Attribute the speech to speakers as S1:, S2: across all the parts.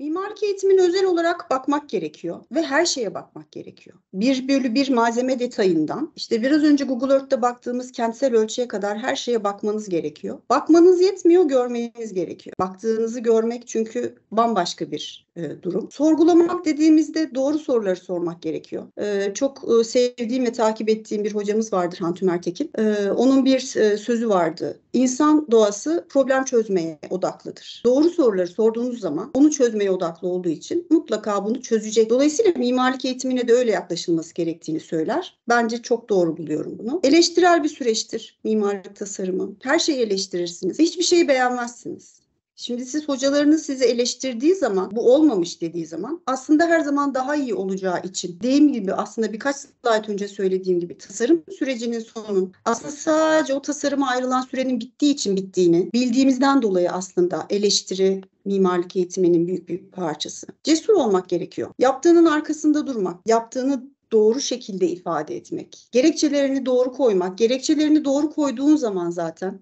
S1: Mimarlık eğitimine özel olarak bakmak gerekiyor ve her şeye bakmak gerekiyor. Bir bölü bir malzeme detayından işte biraz önce Google Earth'te baktığımız kentsel ölçüye kadar her şeye bakmanız gerekiyor. Bakmanız yetmiyor, görmeniz gerekiyor. Baktığınızı görmek çünkü bambaşka bir e, durum. Sorgulamak dediğimizde doğru soruları sormak gerekiyor. E, çok e, sevdiğim ve takip ettiğim bir hocamız vardır Hantümer Tekin. E, onun bir e, sözü vardı İnsan doğası problem çözmeye odaklıdır. Doğru soruları sorduğunuz zaman onu çözmeye odaklı olduğu için mutlaka bunu çözecek. Dolayısıyla mimarlık eğitimine de öyle yaklaşılması gerektiğini söyler. Bence çok doğru buluyorum bunu. Eleştirel bir süreçtir mimarlık tasarımı. Her şeyi eleştirirsiniz. Hiçbir şeyi beğenmezsiniz. Şimdi siz hocalarınız sizi eleştirdiği zaman bu olmamış dediği zaman aslında her zaman daha iyi olacağı için deyim gibi aslında birkaç saat önce söylediğim gibi tasarım sürecinin sonunun aslında sadece o tasarıma ayrılan sürenin bittiği için bittiğini bildiğimizden dolayı aslında eleştiri mimarlık eğitiminin büyük bir parçası. Cesur olmak gerekiyor. Yaptığının arkasında durmak, yaptığını doğru şekilde ifade etmek. Gerekçelerini doğru koymak. Gerekçelerini doğru koyduğun zaman zaten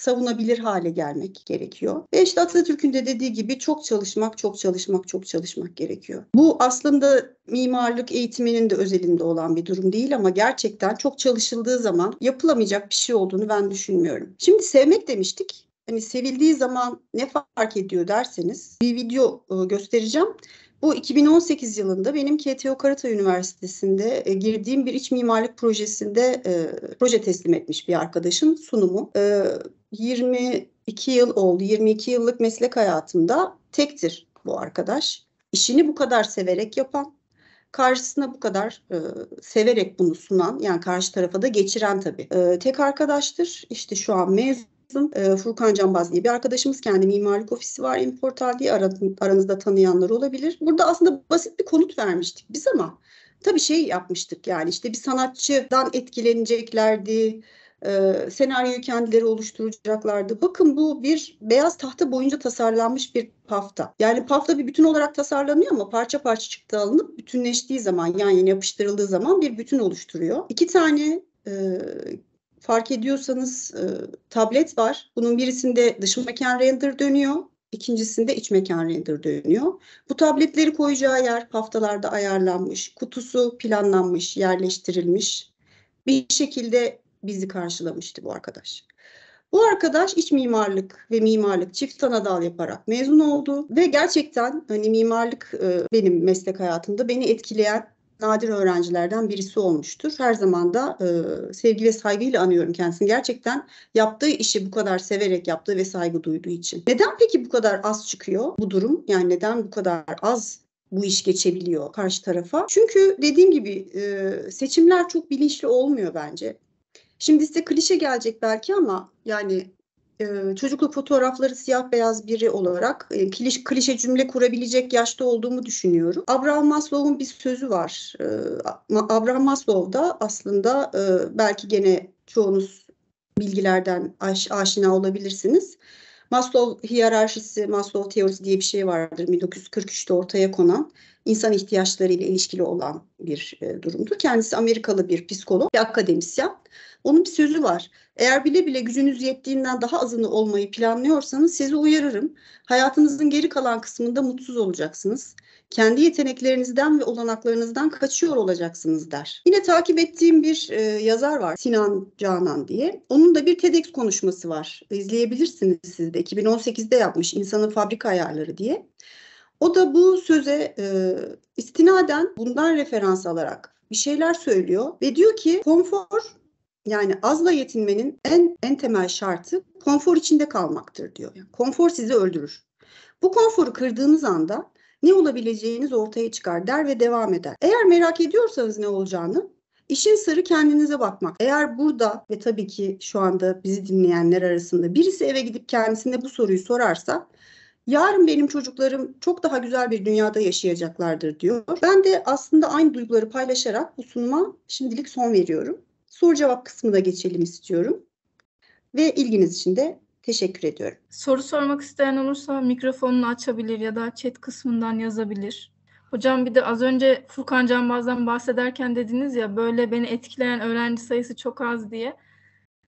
S1: savunabilir hale gelmek gerekiyor. Ve işte Atatürk'ün de dediği gibi çok çalışmak, çok çalışmak, çok çalışmak gerekiyor. Bu aslında mimarlık eğitiminin de özelinde olan bir durum değil ama gerçekten çok çalışıldığı zaman yapılamayacak bir şey olduğunu ben düşünmüyorum. Şimdi sevmek demiştik. Hani sevildiği zaman ne fark ediyor derseniz bir video e, göstereceğim. Bu 2018 yılında benim KTO Karata Üniversitesi'nde e, girdiğim bir iç mimarlık projesinde e, proje teslim etmiş bir arkadaşın sunumu. 22 yıl oldu. 22 yıllık meslek hayatımda tektir bu arkadaş. İşini bu kadar severek yapan, karşısına bu kadar e, severek bunu sunan, yani karşı tarafa da geçiren tabii. E, tek arkadaştır. İşte şu an mezun E, Furkan Canbaz diye bir arkadaşımız kendi mimarlık ofisi var Importal diye ar- aranızda tanıyanlar olabilir. Burada aslında basit bir konut vermiştik biz ama tabii şey yapmıştık yani işte bir sanatçıdan etkileneceklerdi e, senaryoyu kendileri oluşturacaklardı. Bakın bu bir beyaz tahta boyunca tasarlanmış bir PAF'ta. Yani PAF'ta bir bütün olarak tasarlanıyor ama parça parça çıktı alınıp bütünleştiği zaman yan yana yapıştırıldığı zaman bir bütün oluşturuyor. İki tane e, fark ediyorsanız e, tablet var. Bunun birisinde dış mekan render dönüyor. İkincisinde iç mekan render dönüyor. Bu tabletleri koyacağı yer haftalarda ayarlanmış, kutusu planlanmış, yerleştirilmiş. Bir şekilde bizi karşılamıştı bu arkadaş. Bu arkadaş iç mimarlık ve mimarlık çift ana dal yaparak mezun oldu ve gerçekten hani mimarlık e, benim meslek hayatımda beni etkileyen nadir öğrencilerden birisi olmuştur. Her zaman da e, sevgi ve saygıyla anıyorum kendisini. Gerçekten yaptığı işi bu kadar severek yaptığı ve saygı duyduğu için. Neden peki bu kadar az çıkıyor bu durum? Yani neden bu kadar az bu iş geçebiliyor karşı tarafa? Çünkü dediğim gibi e, seçimler çok bilinçli olmuyor bence. Şimdi size klişe gelecek belki ama yani e, çocukluk fotoğrafları siyah beyaz biri olarak e, klişe, klişe cümle kurabilecek yaşta olduğumu düşünüyorum. Abraham Maslow'un bir sözü var. E, Abraham Maslow da aslında e, belki gene çoğunuz bilgilerden aş, aşina olabilirsiniz. Maslow hiyerarşisi, Maslow teorisi diye bir şey vardır 1943'te ortaya konan insan ihtiyaçları ile ilişkili olan bir e, durumdur. Kendisi Amerikalı bir psikolog bir akademisyen. Onun bir sözü var. Eğer bile bile gücünüz yettiğinden daha azını olmayı planlıyorsanız sizi uyarırım. Hayatınızın geri kalan kısmında mutsuz olacaksınız. Kendi yeteneklerinizden ve olanaklarınızdan kaçıyor olacaksınız der. Yine takip ettiğim bir e, yazar var Sinan Canan diye. Onun da bir TEDx konuşması var. İzleyebilirsiniz siz de. 2018'de yapmış İnsanın Fabrika Ayarları diye. O da bu söze e, istinaden bundan referans alarak bir şeyler söylüyor ve diyor ki konfor yani azla yetinmenin en en temel şartı konfor içinde kalmaktır diyor. Yani konfor sizi öldürür. Bu konforu kırdığınız anda ne olabileceğiniz ortaya çıkar der ve devam eder. Eğer merak ediyorsanız ne olacağını İşin sırrı kendinize bakmak. Eğer burada ve tabii ki şu anda bizi dinleyenler arasında birisi eve gidip kendisine bu soruyu sorarsa Yarın benim çocuklarım çok daha güzel bir dünyada yaşayacaklardır diyor. Ben de aslında aynı duyguları paylaşarak bu sunuma şimdilik son veriyorum. Soru cevap kısmına geçelim istiyorum. Ve ilginiz için de teşekkür ediyorum.
S2: Soru sormak isteyen olursa mikrofonunu açabilir ya da chat kısmından yazabilir. Hocam bir de az önce Furkan Canbaz'dan bahsederken dediniz ya böyle beni etkileyen öğrenci sayısı çok az diye.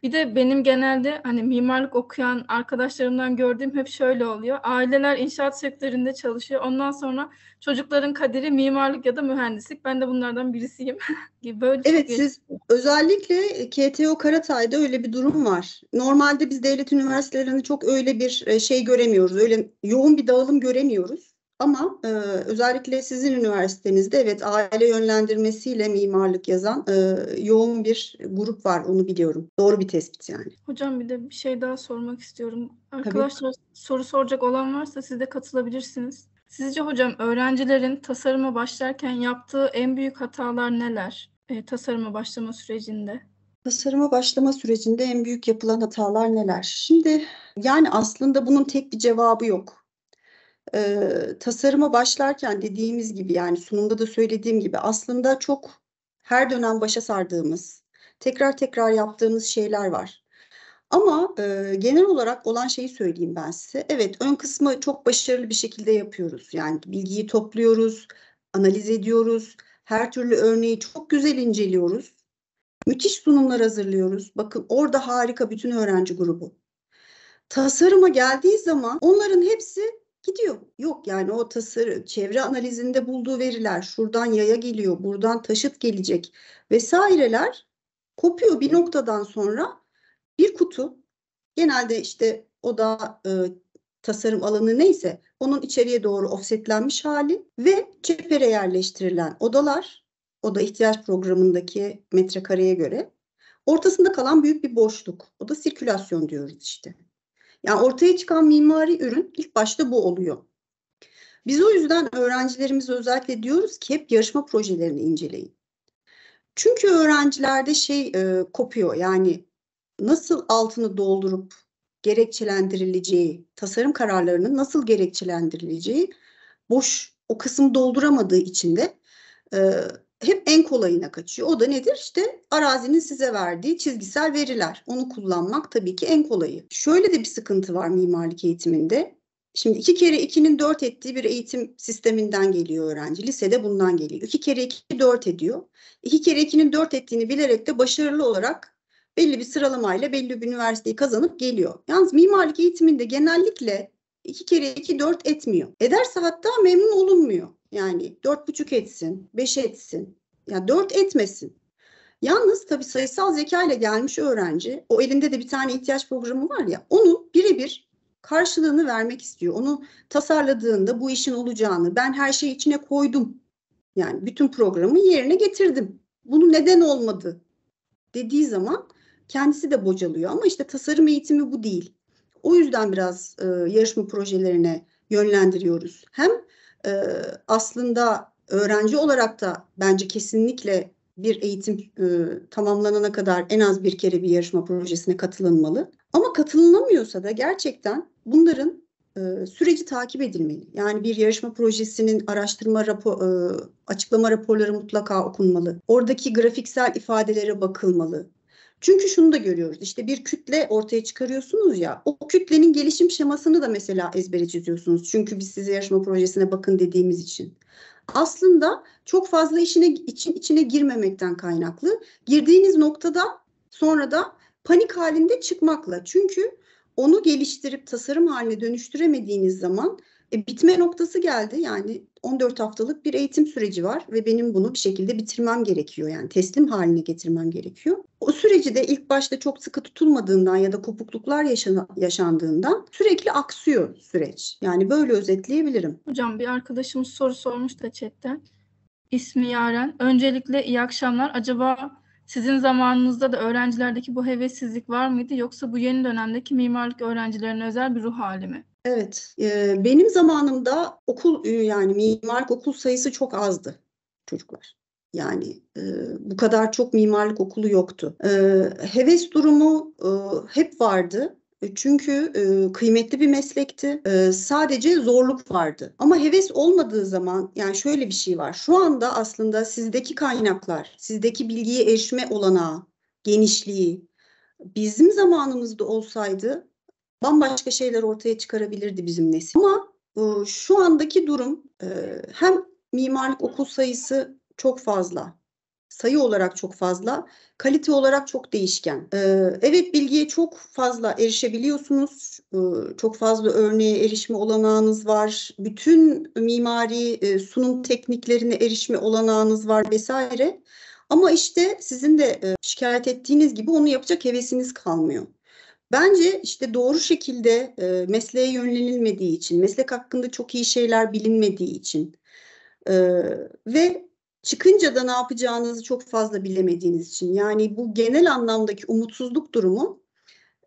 S2: Bir de benim genelde hani mimarlık okuyan arkadaşlarımdan gördüğüm hep şöyle oluyor. Aileler inşaat sektöründe çalışıyor. Ondan sonra çocukların kaderi mimarlık ya da mühendislik. Ben de bunlardan birisiyim.
S1: Böyle evet çok siz özellikle KTO Karatay'da öyle bir durum var. Normalde biz devlet üniversitelerinde çok öyle bir e, şey göremiyoruz. Öyle yoğun bir dağılım göremiyoruz. Ama e, özellikle sizin üniversitenizde evet aile yönlendirmesiyle mimarlık yazan e, yoğun bir grup var onu biliyorum. Doğru bir tespit yani.
S2: Hocam bir de bir şey daha sormak istiyorum. Arkadaşlar Tabii. soru soracak olan varsa siz de katılabilirsiniz. Sizce hocam öğrencilerin tasarıma başlarken yaptığı en büyük hatalar neler? E, tasarıma başlama sürecinde.
S1: Tasarıma başlama sürecinde en büyük yapılan hatalar neler? Şimdi yani aslında bunun tek bir cevabı yok e, tasarıma başlarken dediğimiz gibi yani sunumda da söylediğim gibi aslında çok her dönem başa sardığımız, tekrar tekrar yaptığımız şeyler var. Ama e, genel olarak olan şeyi söyleyeyim ben size. Evet ön kısmı çok başarılı bir şekilde yapıyoruz. Yani bilgiyi topluyoruz, analiz ediyoruz, her türlü örneği çok güzel inceliyoruz. Müthiş sunumlar hazırlıyoruz. Bakın orada harika bütün öğrenci grubu. Tasarıma geldiği zaman onların hepsi gidiyor. Yok yani o tasarı çevre analizinde bulduğu veriler şuradan yaya geliyor, buradan taşıt gelecek vesaireler kopuyor bir noktadan sonra bir kutu genelde işte o da e, tasarım alanı neyse onun içeriye doğru ofsetlenmiş hali ve çepere yerleştirilen odalar oda ihtiyaç programındaki metrekareye göre ortasında kalan büyük bir boşluk. O da sirkülasyon diyoruz işte. Yani ortaya çıkan mimari ürün ilk başta bu oluyor. Biz o yüzden öğrencilerimize özellikle diyoruz ki hep yarışma projelerini inceleyin. Çünkü öğrencilerde şey e, kopuyor yani nasıl altını doldurup gerekçelendirileceği, tasarım kararlarının nasıl gerekçelendirileceği boş o kısım dolduramadığı için de e, hep en kolayına kaçıyor. O da nedir? İşte arazinin size verdiği çizgisel veriler. Onu kullanmak tabii ki en kolayı. Şöyle de bir sıkıntı var mimarlık eğitiminde. Şimdi iki kere ikinin dört ettiği bir eğitim sisteminden geliyor öğrenci. Lisede bundan geliyor. İki kere iki dört ediyor. İki kere ikinin dört ettiğini bilerek de başarılı olarak belli bir sıralamayla belli bir üniversiteyi kazanıp geliyor. Yalnız mimarlık eğitiminde genellikle 2 kere 2 4 etmiyor. Ederse hatta memnun olunmuyor. Yani 4,5 etsin, 5 etsin. Ya yani 4 etmesin. Yalnız tabii sayısal zeka ile gelmiş öğrenci o elinde de bir tane ihtiyaç programı var ya onun birebir karşılığını vermek istiyor. Onu tasarladığında bu işin olacağını ben her şeyi içine koydum. Yani bütün programı yerine getirdim. Bunu neden olmadı dediği zaman kendisi de bocalıyor ama işte tasarım eğitimi bu değil. O yüzden biraz e, yarışma projelerine yönlendiriyoruz. Hem e, aslında öğrenci olarak da bence kesinlikle bir eğitim e, tamamlanana kadar en az bir kere bir yarışma projesine katılınmalı. Ama katılınamıyorsa da gerçekten bunların e, süreci takip edilmeli. Yani bir yarışma projesinin araştırma rapor e, açıklama raporları mutlaka okunmalı. Oradaki grafiksel ifadelere bakılmalı. Çünkü şunu da görüyoruz işte bir kütle ortaya çıkarıyorsunuz ya o kütlenin gelişim şemasını da mesela ezbere çiziyorsunuz. Çünkü biz size yarışma projesine bakın dediğimiz için. Aslında çok fazla işine için, içine girmemekten kaynaklı girdiğiniz noktada sonra da panik halinde çıkmakla. Çünkü onu geliştirip tasarım haline dönüştüremediğiniz zaman e, bitme noktası geldi yani 14 haftalık bir eğitim süreci var ve benim bunu bir şekilde bitirmem gerekiyor yani teslim haline getirmem gerekiyor. O süreci de ilk başta çok sıkı tutulmadığından ya da kopukluklar yaşan yaşandığından sürekli aksıyor süreç. Yani böyle özetleyebilirim. Hocam
S2: bir arkadaşımız soru sormuş da chatten. İsmi Yaren. Öncelikle iyi akşamlar. Acaba sizin zamanınızda da öğrencilerdeki bu hevessizlik var mıydı yoksa bu yeni dönemdeki mimarlık öğrencilerine özel bir ruh hali mi?
S1: Evet, e, benim zamanımda okul e, yani mimarlık okul sayısı çok azdı çocuklar. Yani e, bu kadar çok mimarlık okulu yoktu. heves durumu hep vardı. Çünkü kıymetli bir meslekti. sadece zorluk vardı. Ama heves olmadığı zaman yani şöyle bir şey var. Şu anda aslında sizdeki kaynaklar, sizdeki bilgiye erişme olanağı, genişliği bizim zamanımızda olsaydı bambaşka şeyler ortaya çıkarabilirdi bizim nesil. Ama e, şu andaki durum e, hem mimarlık okul sayısı çok fazla sayı olarak çok fazla, kalite olarak çok değişken. Ee, evet bilgiye çok fazla erişebiliyorsunuz. Ee, çok fazla örneğe erişme olanağınız var. Bütün mimari e, sunum tekniklerine erişme olanağınız var vesaire. Ama işte sizin de e, şikayet ettiğiniz gibi onu yapacak hevesiniz kalmıyor. Bence işte doğru şekilde e, mesleğe yönlenilmediği için, meslek hakkında çok iyi şeyler bilinmediği için e, ve çıkınca da ne yapacağınızı çok fazla bilemediğiniz için yani bu genel anlamdaki umutsuzluk durumu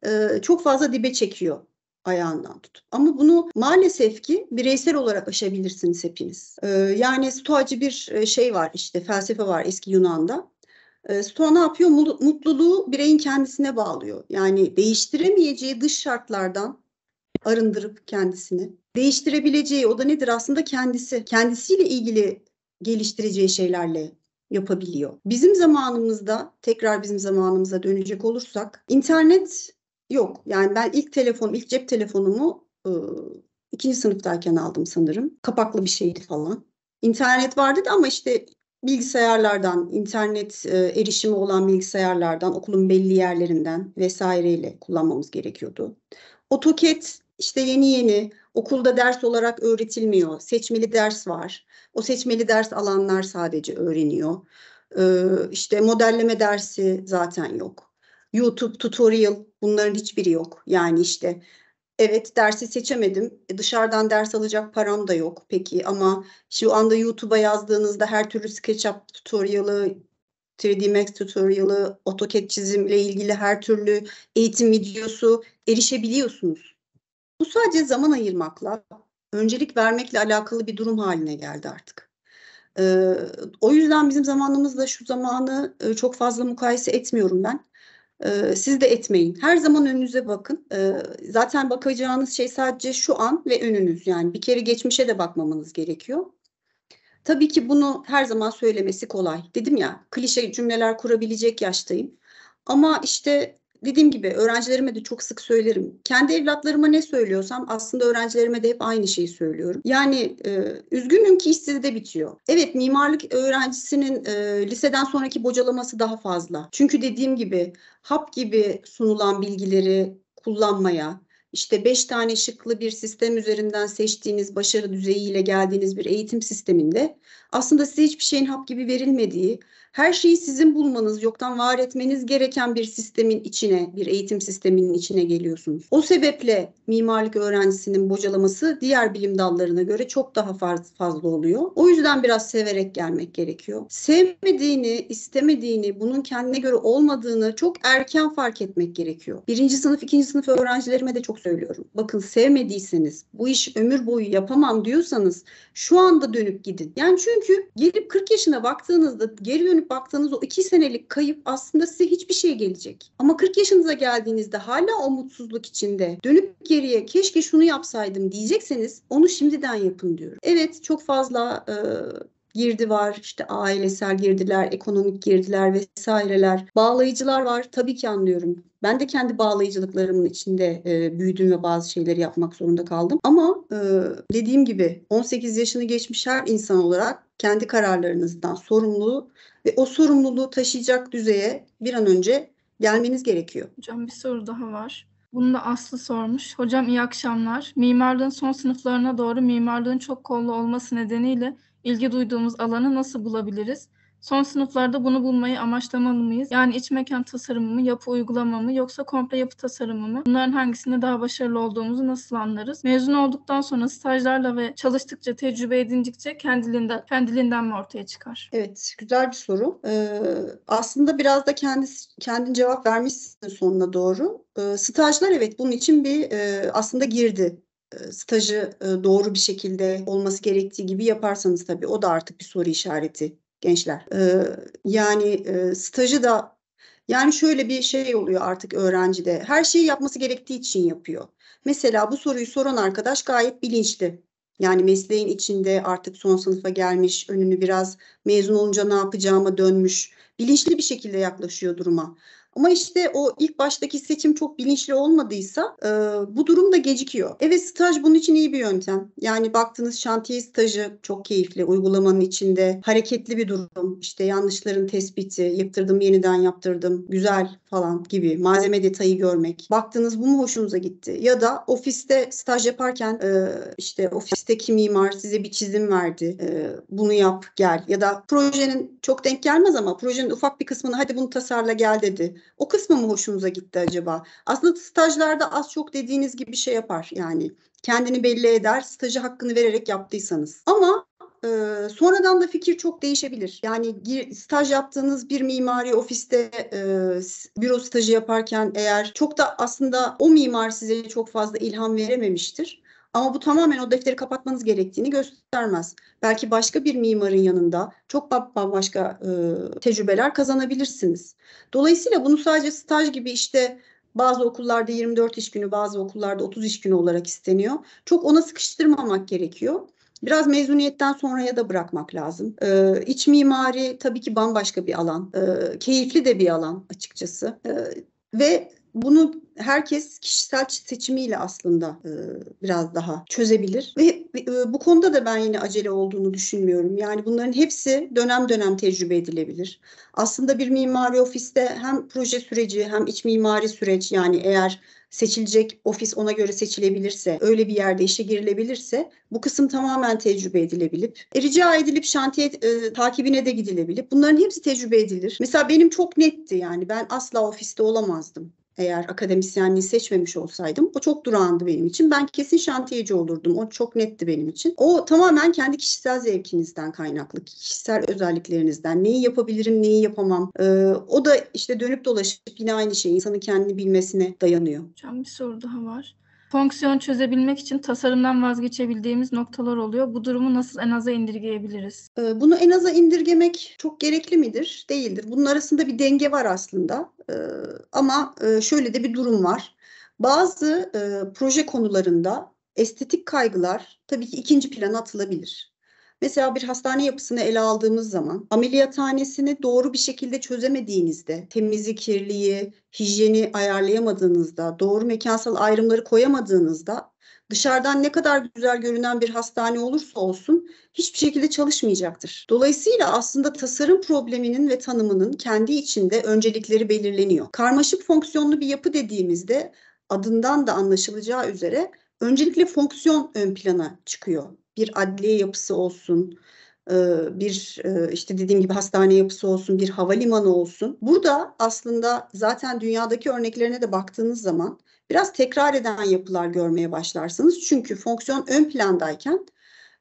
S1: e, çok fazla dibe çekiyor ayağından tutup. Ama bunu maalesef ki bireysel olarak aşabilirsiniz hepiniz. E, yani stoacı bir e, şey var işte felsefe var eski Yunan'da. Ee, Stoa ne yapıyor? Mutluluğu bireyin kendisine bağlıyor. Yani değiştiremeyeceği dış şartlardan arındırıp kendisini. Değiştirebileceği o da nedir? Aslında kendisi. Kendisiyle ilgili geliştireceği şeylerle yapabiliyor. Bizim zamanımızda tekrar bizim zamanımıza dönecek olursak internet yok. Yani ben ilk telefon, ilk cep telefonumu ıı, ikinci sınıftayken aldım sanırım. Kapaklı bir şeydi falan. İnternet vardı da ama işte bilgisayarlardan, internet e, erişimi olan bilgisayarlardan, okulun belli yerlerinden vesaireyle kullanmamız gerekiyordu. AutoCAD işte yeni yeni okulda ders olarak öğretilmiyor. Seçmeli ders var. O seçmeli ders alanlar sadece öğreniyor. Ee, işte modelleme dersi zaten yok. YouTube tutorial bunların hiçbiri yok. Yani işte Evet dersi seçemedim. E, dışarıdan ders alacak param da yok peki ama şu anda YouTube'a yazdığınızda her türlü SketchUp tutorial'ı, 3D Max tutorial'ı, AutoCAD çizimle ilgili her türlü eğitim videosu erişebiliyorsunuz. Bu sadece zaman ayırmakla, öncelik vermekle alakalı bir durum haline geldi artık. Ee, o yüzden bizim zamanımızla şu zamanı e, çok fazla mukayese etmiyorum ben. Ee, siz de etmeyin. Her zaman önünüze bakın. Ee, zaten bakacağınız şey sadece şu an ve önünüz. Yani bir kere geçmişe de bakmamanız gerekiyor. Tabii ki bunu her zaman söylemesi kolay. Dedim ya klişe cümleler kurabilecek yaştayım. Ama işte dediğim gibi öğrencilerime de çok sık söylerim. Kendi evlatlarıma ne söylüyorsam aslında öğrencilerime de hep aynı şeyi söylüyorum. Yani e, üzgünüm ki işsiz de bitiyor. Evet mimarlık öğrencisinin e, liseden sonraki bocalaması daha fazla. Çünkü dediğim gibi hap gibi sunulan bilgileri kullanmaya, işte beş tane şıklı bir sistem üzerinden seçtiğiniz başarı düzeyiyle geldiğiniz bir eğitim sisteminde aslında size hiçbir şeyin hap gibi verilmediği, her şeyi sizin bulmanız, yoktan var etmeniz gereken bir sistemin içine, bir eğitim sisteminin içine geliyorsunuz. O sebeple mimarlık öğrencisinin bocalaması diğer bilim dallarına göre çok daha fazla oluyor. O yüzden biraz severek gelmek gerekiyor. Sevmediğini, istemediğini, bunun kendine göre olmadığını çok erken fark etmek gerekiyor. Birinci sınıf, ikinci sınıf öğrencilerime de çok söylüyorum. Bakın sevmediyseniz, bu iş ömür boyu yapamam diyorsanız şu anda dönüp gidin. Yani çünkü gelip 40 yaşına baktığınızda geri dönüp dönüp baktığınız o iki senelik kayıp aslında size hiçbir şey gelecek. Ama 40 yaşınıza geldiğinizde hala o mutsuzluk içinde dönüp geriye keşke şunu yapsaydım diyecekseniz onu şimdiden yapın diyorum. Evet çok fazla e, girdi var, işte ailesel girdiler, ekonomik girdiler vesaireler. Bağlayıcılar var tabii ki anlıyorum. Ben de kendi bağlayıcılıklarımın içinde e, büyüdüm ve bazı şeyleri yapmak zorunda kaldım. Ama e, dediğim gibi 18 yaşını geçmiş her insan olarak kendi kararlarınızdan sorumlu ve o sorumluluğu taşıyacak düzeye bir an önce gelmeniz gerekiyor.
S2: Hocam bir soru daha var. Bunu da Aslı sormuş. Hocam iyi akşamlar. Mimarlığın son sınıflarına doğru mimarlığın çok kollu olması nedeniyle ilgi duyduğumuz alanı nasıl bulabiliriz? Son sınıflarda bunu bulmayı amaçlamalı mıyız? Yani iç mekan tasarımı mı, yapı uygulama mı yoksa komple yapı tasarımı mı? Bunların hangisinde daha başarılı olduğumuzu nasıl anlarız? Mezun olduktan sonra stajlarla ve çalıştıkça, tecrübe edindikçe kendiliğinden, kendiliğinden mi ortaya çıkar?
S1: Evet, güzel bir soru. Ee, aslında biraz da kendisi, kendin cevap vermişsin sonuna doğru. Ee, stajlar evet bunun için bir e, aslında girdi ee, stajı e, doğru bir şekilde olması gerektiği gibi yaparsanız tabii o da artık bir soru işareti gençler. E, yani e, stajı da yani şöyle bir şey oluyor artık öğrencide. Her şeyi yapması gerektiği için yapıyor. Mesela bu soruyu soran arkadaş gayet bilinçli. Yani mesleğin içinde artık son sınıfa gelmiş, önünü biraz mezun olunca ne yapacağıma dönmüş, bilinçli bir şekilde yaklaşıyor duruma. Ama işte o ilk baştaki seçim çok bilinçli olmadıysa e, bu durum da gecikiyor. Evet staj bunun için iyi bir yöntem. Yani baktınız şantiye stajı çok keyifli uygulamanın içinde hareketli bir durum. İşte yanlışların tespiti, yaptırdım yeniden yaptırdım, güzel falan gibi malzeme detayı görmek. Baktınız bu mu hoşunuza gitti? Ya da ofiste staj yaparken e, işte ofisteki mimar size bir çizim verdi. E, bunu yap gel ya da projenin çok denk gelmez ama projenin ufak bir kısmını hadi bunu tasarla gel dedi. O kısmı mı hoşunuza gitti acaba? Aslında stajlarda az çok dediğiniz gibi bir şey yapar yani. Kendini belli eder, stajı hakkını vererek yaptıysanız. Ama e, sonradan da fikir çok değişebilir. Yani gir, staj yaptığınız bir mimari ofiste e, büro stajı yaparken eğer çok da aslında o mimar size çok fazla ilham verememiştir ama bu tamamen o defteri kapatmanız gerektiğini göstermez. Belki başka bir mimarın yanında çok bambaşka e, tecrübeler kazanabilirsiniz. Dolayısıyla bunu sadece staj gibi işte bazı okullarda 24 iş günü, bazı okullarda 30 iş günü olarak isteniyor. Çok ona sıkıştırmamak gerekiyor. Biraz mezuniyetten sonraya da bırakmak lazım. Ee, iç mimari tabii ki bambaşka bir alan. Ee, keyifli de bir alan açıkçası. Ee, ve bunu herkes kişisel seçimiyle aslında e, biraz daha çözebilir. Ve e, bu konuda da ben yine acele olduğunu düşünmüyorum. Yani bunların hepsi dönem dönem tecrübe edilebilir. Aslında bir mimari ofiste hem proje süreci hem iç mimari süreç yani eğer seçilecek ofis ona göre seçilebilirse, öyle bir yerde işe girilebilirse bu kısım tamamen tecrübe edilebilip, e, rica edilip şantiye e, takibine de gidilebilip bunların hepsi tecrübe edilir. Mesela benim çok netti yani ben asla ofiste olamazdım eğer akademisyenliği seçmemiş olsaydım o çok durağandı benim için. Ben kesin şantiyeci olurdum. O çok netti benim için. O tamamen kendi kişisel zevkinizden kaynaklı, kişisel özelliklerinizden. Neyi yapabilirim, neyi yapamam. Ee, o da işte dönüp dolaşıp yine aynı şey insanın kendini bilmesine dayanıyor. Can bir soru
S2: daha var fonksiyon çözebilmek için tasarımdan vazgeçebildiğimiz noktalar oluyor. Bu durumu nasıl en aza indirgeyebiliriz?
S1: Ee, bunu en aza indirgemek çok gerekli midir? Değildir. Bunun arasında bir denge var aslında. Ee, ama e, şöyle de bir durum var. Bazı e, proje konularında estetik kaygılar tabii ki ikinci plana atılabilir. Mesela bir hastane yapısını ele aldığımız zaman ameliyathanesini doğru bir şekilde çözemediğinizde, temizi kirliyi, hijyeni ayarlayamadığınızda, doğru mekansal ayrımları koyamadığınızda dışarıdan ne kadar güzel görünen bir hastane olursa olsun hiçbir şekilde çalışmayacaktır. Dolayısıyla aslında tasarım probleminin ve tanımının kendi içinde öncelikleri belirleniyor. Karmaşık fonksiyonlu bir yapı dediğimizde adından da anlaşılacağı üzere öncelikle fonksiyon ön plana çıkıyor bir adliye yapısı olsun, e, bir e, işte dediğim gibi hastane yapısı olsun, bir havalimanı olsun. Burada aslında zaten dünyadaki örneklerine de baktığınız zaman biraz tekrar eden yapılar görmeye başlarsınız. Çünkü fonksiyon ön plandayken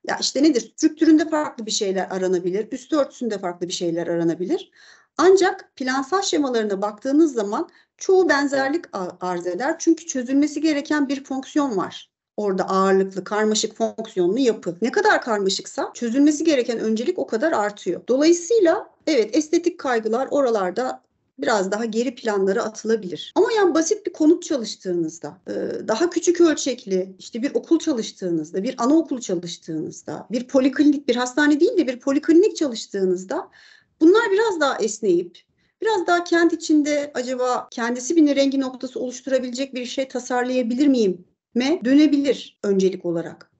S1: ya işte nedir? Strüktüründe farklı bir şeyler aranabilir, üst örtüsünde farklı bir şeyler aranabilir. Ancak plansal şemalarına baktığınız zaman çoğu benzerlik arz eder. Çünkü çözülmesi gereken bir fonksiyon var orada ağırlıklı karmaşık fonksiyonlu yapı. Ne kadar karmaşıksa çözülmesi gereken öncelik o kadar artıyor. Dolayısıyla evet estetik kaygılar oralarda biraz daha geri planlara atılabilir. Ama yani basit bir konut çalıştığınızda, e, daha küçük ölçekli işte bir okul çalıştığınızda, bir anaokul çalıştığınızda, bir poliklinik, bir hastane değil de bir poliklinik çalıştığınızda bunlar biraz daha esneyip biraz daha kent içinde acaba kendisi bir rengi noktası oluşturabilecek bir şey tasarlayabilir miyim me dönebilir öncelik olarak.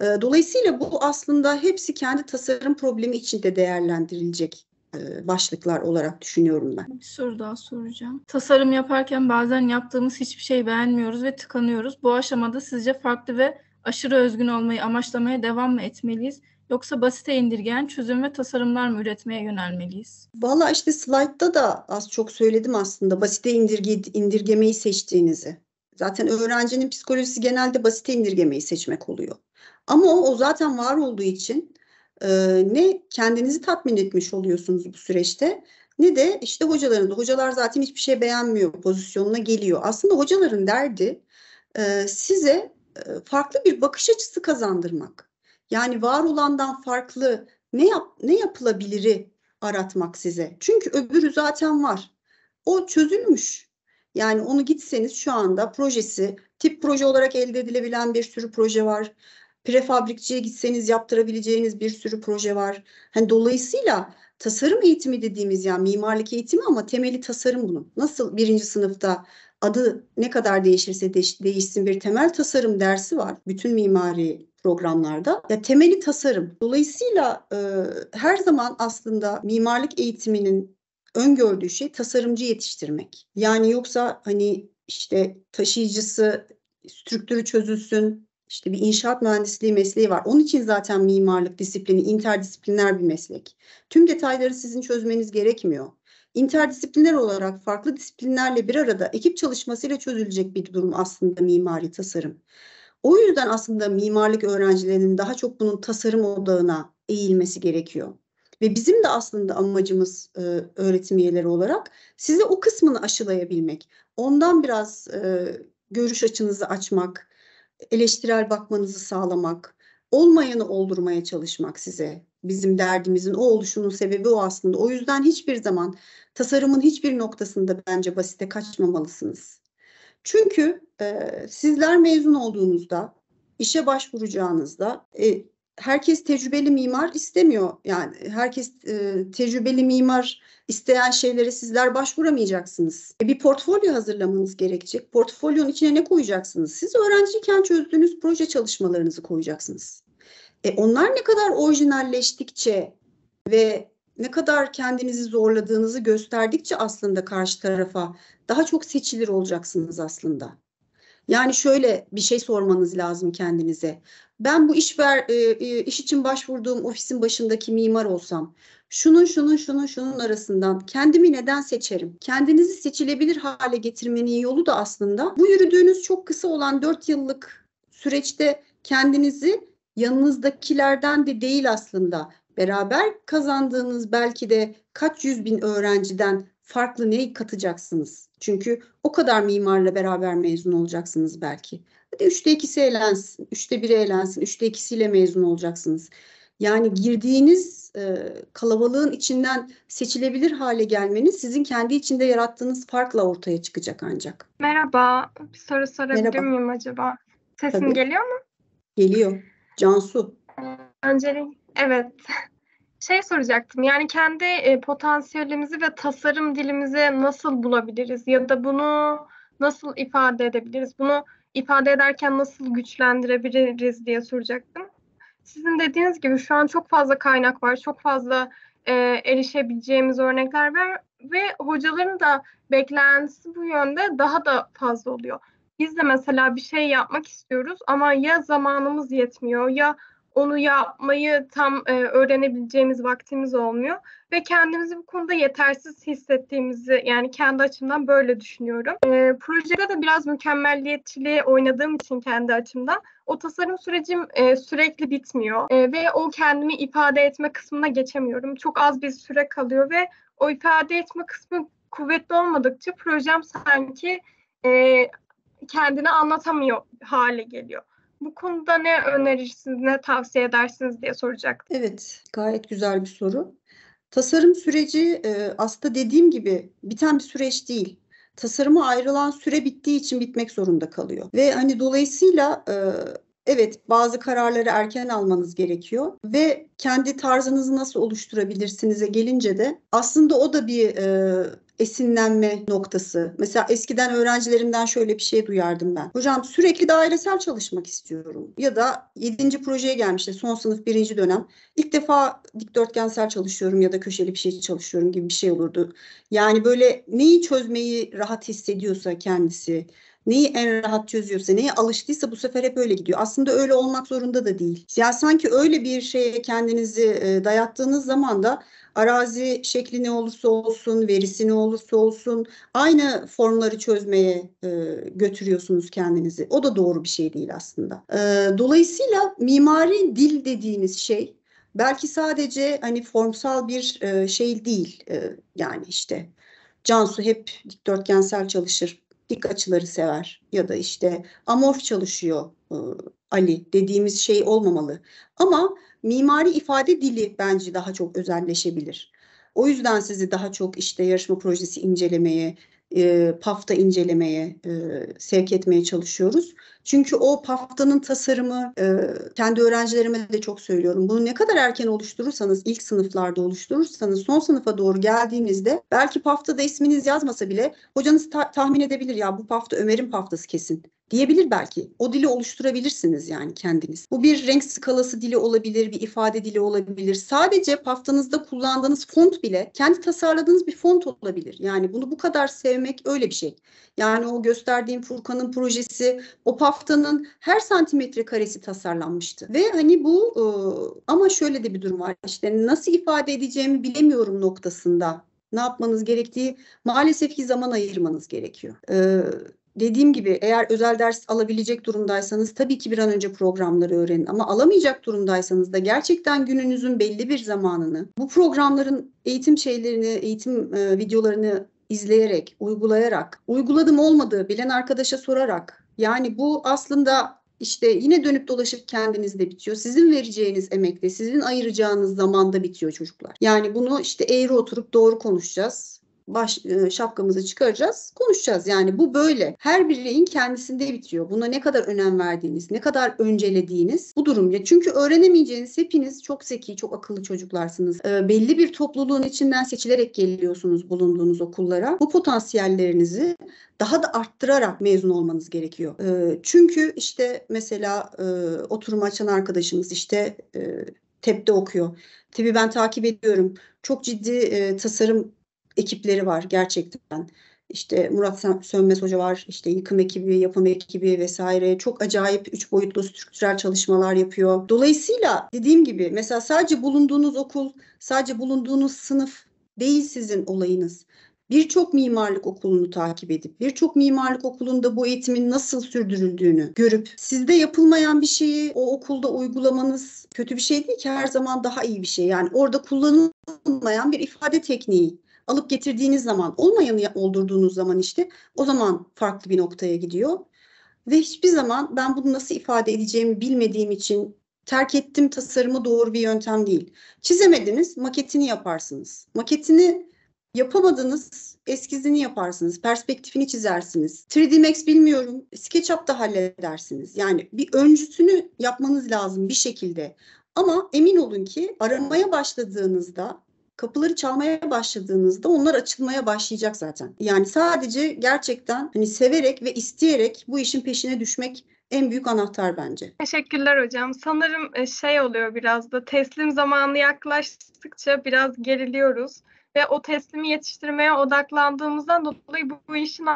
S1: Ee, dolayısıyla bu aslında hepsi kendi tasarım problemi içinde değerlendirilecek e, başlıklar olarak düşünüyorum ben. Bir
S2: soru daha soracağım. Tasarım yaparken bazen yaptığımız hiçbir şey beğenmiyoruz ve tıkanıyoruz. Bu aşamada sizce farklı ve aşırı özgün olmayı amaçlamaya devam mı etmeliyiz? Yoksa basite indirgen çözüm ve tasarımlar mı üretmeye yönelmeliyiz?
S1: Valla işte slaytta da az çok söyledim aslında basite indirge, indirgemeyi seçtiğinizi. Zaten öğrencinin psikolojisi genelde basite indirgemeyi seçmek oluyor. Ama o, o zaten var olduğu için e, ne kendinizi tatmin etmiş oluyorsunuz bu süreçte ne de işte hocaların da hocalar zaten hiçbir şey beğenmiyor pozisyonuna geliyor. Aslında hocaların derdi e, size e, farklı bir bakış açısı kazandırmak. Yani var olandan farklı ne yap ne yapılabiliri aratmak size. Çünkü öbürü zaten var. O çözülmüş. Yani onu gitseniz şu anda projesi tip proje olarak elde edilebilen bir sürü proje var. Prefabrikçiye gitseniz yaptırabileceğiniz bir sürü proje var. Hani dolayısıyla tasarım eğitimi dediğimiz yani mimarlık eğitimi ama temeli tasarım bunun. Nasıl birinci sınıfta adı ne kadar değişirse değiş, değişsin bir temel tasarım dersi var bütün mimari programlarda. Ya temeli tasarım. Dolayısıyla e, her zaman aslında mimarlık eğitiminin öngördüğü şey tasarımcı yetiştirmek. Yani yoksa hani işte taşıyıcısı, strüktürü çözülsün, işte bir inşaat mühendisliği mesleği var. Onun için zaten mimarlık disiplini interdisipliner bir meslek. Tüm detayları sizin çözmeniz gerekmiyor. İnterdisipliner olarak farklı disiplinlerle bir arada ekip çalışmasıyla çözülecek bir durum aslında mimari tasarım. O yüzden aslında mimarlık öğrencilerinin daha çok bunun tasarım odağına eğilmesi gerekiyor. Ve bizim de aslında amacımız e, öğretim üyeleri olarak size o kısmını aşılayabilmek. Ondan biraz e, görüş açınızı açmak, eleştirel bakmanızı sağlamak, olmayanı oldurmaya çalışmak size. Bizim derdimizin o oluşunun sebebi o aslında. O yüzden hiçbir zaman tasarımın hiçbir noktasında bence basite kaçmamalısınız. Çünkü e, sizler mezun olduğunuzda, işe başvuracağınızda e, herkes tecrübeli mimar istemiyor. Yani herkes e, tecrübeli mimar isteyen şeylere sizler başvuramayacaksınız. E, bir portfolyo hazırlamanız gerekecek. Portfolyonun içine ne koyacaksınız? Siz öğrenciyken çözdüğünüz proje çalışmalarınızı koyacaksınız. E, onlar ne kadar orijinalleştikçe ve ne kadar kendinizi zorladığınızı gösterdikçe aslında karşı tarafa daha çok seçilir olacaksınız aslında. Yani şöyle bir şey sormanız lazım kendinize. Ben bu iş ver, e, e, iş için başvurduğum ofisin başındaki mimar olsam şunun şunun şunun şunun arasından kendimi neden seçerim? Kendinizi seçilebilir hale getirmenin yolu da aslında bu yürüdüğünüz çok kısa olan 4 yıllık süreçte kendinizi yanınızdakilerden de değil aslında beraber kazandığınız belki de kaç yüz bin öğrenciden farklı neyi katacaksınız? Çünkü o kadar mimarla beraber mezun olacaksınız belki. Hadi üçte ikisi eğlensin, üçte biri eğlensin, üçte ikisiyle mezun olacaksınız. Yani girdiğiniz e, kalabalığın içinden seçilebilir hale gelmeniz sizin kendi içinde yarattığınız farkla ortaya çıkacak ancak.
S3: Merhaba, bir soru sorabilir Merhaba. miyim acaba? Sesin Tabii. geliyor mu?
S1: Geliyor. Cansu.
S3: Öncelik, evet şey soracaktım yani kendi e, potansiyelimizi ve tasarım dilimizi nasıl bulabiliriz ya da bunu nasıl ifade edebiliriz? Bunu ifade ederken nasıl güçlendirebiliriz diye soracaktım. Sizin dediğiniz gibi şu an çok fazla kaynak var, çok fazla e, erişebileceğimiz örnekler var ve hocaların da beklentisi bu yönde daha da fazla oluyor. Biz de mesela bir şey yapmak istiyoruz ama ya zamanımız yetmiyor ya onu yapmayı tam e, öğrenebileceğimiz vaktimiz olmuyor ve kendimizi bu konuda yetersiz hissettiğimizi yani kendi açımdan böyle düşünüyorum. E, projede de biraz mükemmelliyetçiliğe oynadığım için kendi açımdan o tasarım sürecim e, sürekli bitmiyor e, ve o kendimi ifade etme kısmına geçemiyorum. Çok az bir süre kalıyor ve o ifade etme kısmı kuvvetli olmadıkça projem sanki e, kendini anlatamıyor hale geliyor. Bu konuda ne önerirsiniz, ne tavsiye edersiniz diye
S1: soracaktım. Evet, gayet güzel bir soru. Tasarım süreci e, aslında dediğim gibi biten bir süreç değil tasarıma ayrılan süre bittiği için bitmek zorunda kalıyor. Ve hani dolayısıyla e, evet bazı kararları erken almanız gerekiyor ve kendi tarzınızı nasıl oluşturabilirsinize gelince de aslında o da bir e, esinlenme noktası. Mesela eskiden öğrencilerimden şöyle bir şey duyardım ben. Hocam sürekli dairesel çalışmak istiyorum. Ya da 7. projeye gelmişti son sınıf 1. dönem. İlk defa dikdörtgensel çalışıyorum ya da köşeli bir şey çalışıyorum gibi bir şey olurdu. Yani böyle neyi çözmeyi rahat hissediyorsa kendisi, neyi en rahat çözüyorsa, neye alıştıysa bu sefer hep öyle gidiyor. Aslında öyle olmak zorunda da değil. Ya sanki öyle bir şeye kendinizi e, dayattığınız zaman da arazi şekli ne olursa olsun, verisi ne olursa olsun aynı formları çözmeye e, götürüyorsunuz kendinizi. O da doğru bir şey değil aslında. E, dolayısıyla mimari dil dediğiniz şey belki sadece hani formsal bir e, şey değil e, yani işte Cansu hep dikdörtgensel çalışır dik açıları sever ya da işte amorf çalışıyor e, Ali dediğimiz şey olmamalı. Ama mimari ifade dili bence daha çok özelleşebilir. O yüzden sizi daha çok işte yarışma projesi incelemeye, e, PAFTA incelemeye e, sevk etmeye çalışıyoruz. Çünkü o PAFTA'nın tasarımı e, kendi öğrencilerime de çok söylüyorum. Bunu ne kadar erken oluşturursanız, ilk sınıflarda oluşturursanız son sınıfa doğru geldiğinizde belki PAFTA'da isminiz yazmasa bile hocanız ta- tahmin edebilir ya bu PAFTA Ömer'in PAFTA'sı kesin diyebilir belki. O dili oluşturabilirsiniz yani kendiniz. Bu bir renk skalası dili olabilir, bir ifade dili olabilir. Sadece paftanızda kullandığınız font bile kendi tasarladığınız bir font olabilir. Yani bunu bu kadar sevmek öyle bir şey. Yani o gösterdiğim Furkan'ın projesi, o paftanın her santimetre karesi tasarlanmıştı. Ve hani bu e, ama şöyle de bir durum var. İşte nasıl ifade edeceğimi bilemiyorum noktasında ne yapmanız gerektiği maalesef ki zaman ayırmanız gerekiyor. Ee, dediğim gibi eğer özel ders alabilecek durumdaysanız tabii ki bir an önce programları öğrenin ama alamayacak durumdaysanız da gerçekten gününüzün belli bir zamanını bu programların eğitim şeylerini, eğitim e, videolarını izleyerek, uygulayarak, uyguladım olmadığı bilen arkadaşa sorarak yani bu aslında işte yine dönüp dolaşıp kendinizde bitiyor. Sizin vereceğiniz emekle, sizin ayıracağınız zamanda bitiyor çocuklar. Yani bunu işte eğri oturup doğru konuşacağız baş, e, şapkamızı çıkaracağız, konuşacağız. Yani bu böyle. Her bireyin kendisinde bitiyor. Buna ne kadar önem verdiğiniz, ne kadar öncelediğiniz bu durum. Ya çünkü öğrenemeyeceğiniz hepiniz çok zeki, çok akıllı çocuklarsınız. E, belli bir topluluğun içinden seçilerek geliyorsunuz bulunduğunuz okullara. Bu potansiyellerinizi daha da arttırarak mezun olmanız gerekiyor. E, çünkü işte mesela e, oturum açan arkadaşımız işte e, TEP'te okuyor. TEP'i ben takip ediyorum. Çok ciddi e, tasarım ekipleri var gerçekten. İşte Murat Sönmez Hoca var, işte yıkım ekibi, yapım ekibi vesaire. Çok acayip üç boyutlu strüktürel çalışmalar yapıyor. Dolayısıyla dediğim gibi mesela sadece bulunduğunuz okul, sadece bulunduğunuz sınıf değil sizin olayınız. Birçok mimarlık okulunu takip edip, birçok mimarlık okulunda bu eğitimin nasıl sürdürüldüğünü görüp, sizde yapılmayan bir şeyi o okulda uygulamanız kötü bir şey değil ki her zaman daha iyi bir şey. Yani orada kullanılmayan bir ifade tekniği alıp getirdiğiniz zaman, olmayanı oldurduğunuz zaman işte o zaman farklı bir noktaya gidiyor. Ve hiçbir zaman ben bunu nasıl ifade edeceğimi bilmediğim için terk ettim tasarımı doğru bir yöntem değil. Çizemediniz, maketini yaparsınız. Maketini yapamadınız, eskizini yaparsınız, perspektifini çizersiniz. 3D Max bilmiyorum, Sketchup da halledersiniz. Yani bir öncüsünü yapmanız lazım bir şekilde. Ama emin olun ki aramaya başladığınızda kapıları çalmaya başladığınızda onlar açılmaya başlayacak zaten. Yani sadece gerçekten hani severek ve isteyerek bu işin peşine düşmek en büyük anahtar bence.
S3: Teşekkürler hocam. Sanırım e, şey oluyor biraz da teslim zamanı yaklaştıkça biraz geriliyoruz ve o teslimi yetiştirmeye odaklandığımızdan dolayı bu, bu işin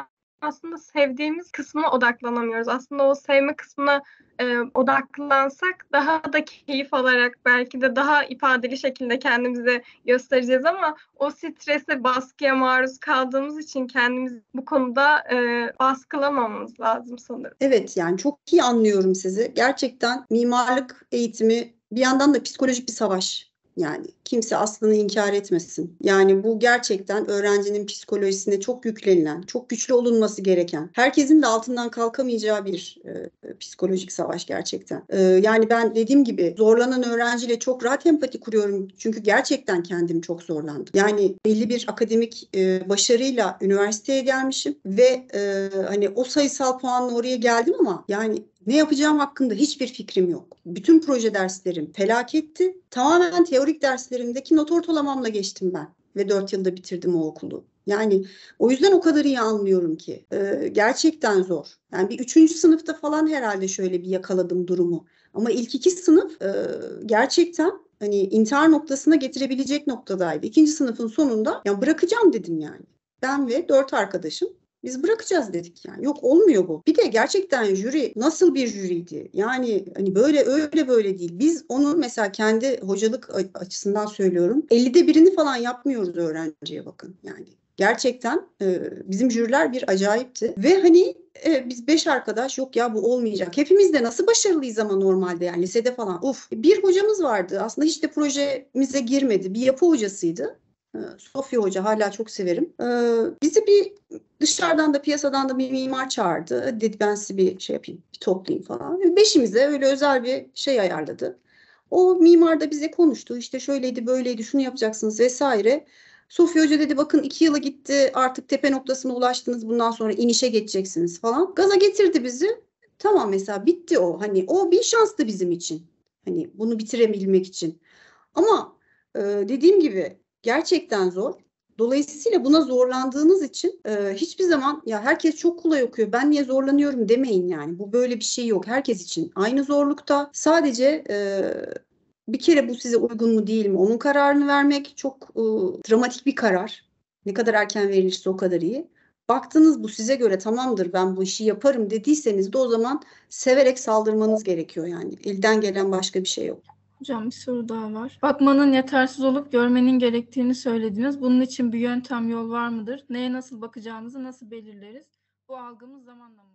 S3: aslında sevdiğimiz kısmına odaklanamıyoruz. Aslında o sevme kısmına e, odaklansak daha da keyif alarak belki de daha ifadeli şekilde kendimize göstereceğiz ama o strese, baskıya maruz
S1: kaldığımız için kendimizi bu konuda
S3: e, baskılamamamız lazım sanırım.
S1: Evet yani çok iyi anlıyorum sizi. Gerçekten mimarlık eğitimi bir yandan da psikolojik bir savaş yani kimse aslını inkar etmesin. Yani bu gerçekten öğrencinin psikolojisine çok yüklenilen, çok güçlü olunması gereken, herkesin de altından kalkamayacağı bir e, psikolojik savaş gerçekten. E, yani ben dediğim gibi zorlanan öğrenciyle çok rahat empati kuruyorum. Çünkü gerçekten kendim çok zorlandım. Yani belli bir akademik e, başarıyla üniversiteye gelmişim ve e, hani o sayısal puanla oraya geldim ama yani ne yapacağım hakkında hiçbir fikrim yok. Bütün proje derslerim felaketti. Tamamen teorik derslerimdeki not ortalamamla geçtim ben ve 4 yılda bitirdim o okulu. Yani o yüzden o kadar iyi anlıyorum ki. Ee, gerçekten zor. Yani bir üçüncü sınıfta falan herhalde şöyle bir yakaladım durumu. Ama ilk iki sınıf e, gerçekten hani intihar noktasına getirebilecek noktadaydı. İkinci sınıfın sonunda ya bırakacağım dedim yani. Ben ve dört arkadaşım biz bırakacağız dedik yani. Yok olmuyor bu. Bir de gerçekten jüri nasıl bir jüriydi? Yani hani böyle öyle böyle değil. Biz onu mesela kendi hocalık açısından söylüyorum. 50'de birini falan yapmıyoruz öğrenciye bakın yani. Gerçekten e, bizim jüriler bir acayipti ve hani e, biz beş arkadaş yok ya bu olmayacak. Hepimiz de nasıl başarılıyız ama normalde yani lisede falan. Uf bir hocamız vardı aslında hiç de projemize girmedi. Bir yapı hocasıydı. Ee, Sofya Hoca hala çok severim. Ee, bizi bir dışarıdan da piyasadan da bir mimar çağırdı. Dedi ben size bir şey yapayım, bir toplayayım falan. Beşimize öyle özel bir şey ayarladı. O mimar da bize konuştu. İşte şöyleydi, böyleydi, şunu yapacaksınız vesaire. Sofya Hoca dedi bakın iki yıla gitti artık tepe noktasına ulaştınız bundan sonra inişe geçeceksiniz falan. Gaza getirdi bizi. Tamam mesela bitti o. Hani o bir şanstı bizim için. Hani bunu bitirebilmek için. Ama e, dediğim gibi gerçekten zor. Dolayısıyla buna zorlandığınız için e, hiçbir zaman ya herkes çok kolay okuyor ben niye zorlanıyorum demeyin yani. Bu böyle bir şey yok. Herkes için aynı zorlukta. Sadece e, bir kere bu size uygun mu değil mi onun kararını vermek çok e, dramatik bir karar. Ne kadar erken verilirse o kadar iyi. Baktınız bu size göre tamamdır ben bu işi yaparım dediyseniz de o zaman severek saldırmanız gerekiyor yani. Elden gelen başka bir şey yok.
S2: Hocam bir soru daha var. Bakmanın yetersiz olup görmenin gerektiğini söylediniz. Bunun için bir yöntem yol var mıdır? Neye nasıl bakacağımızı nasıl belirleriz? Bu algımız zamanla mı?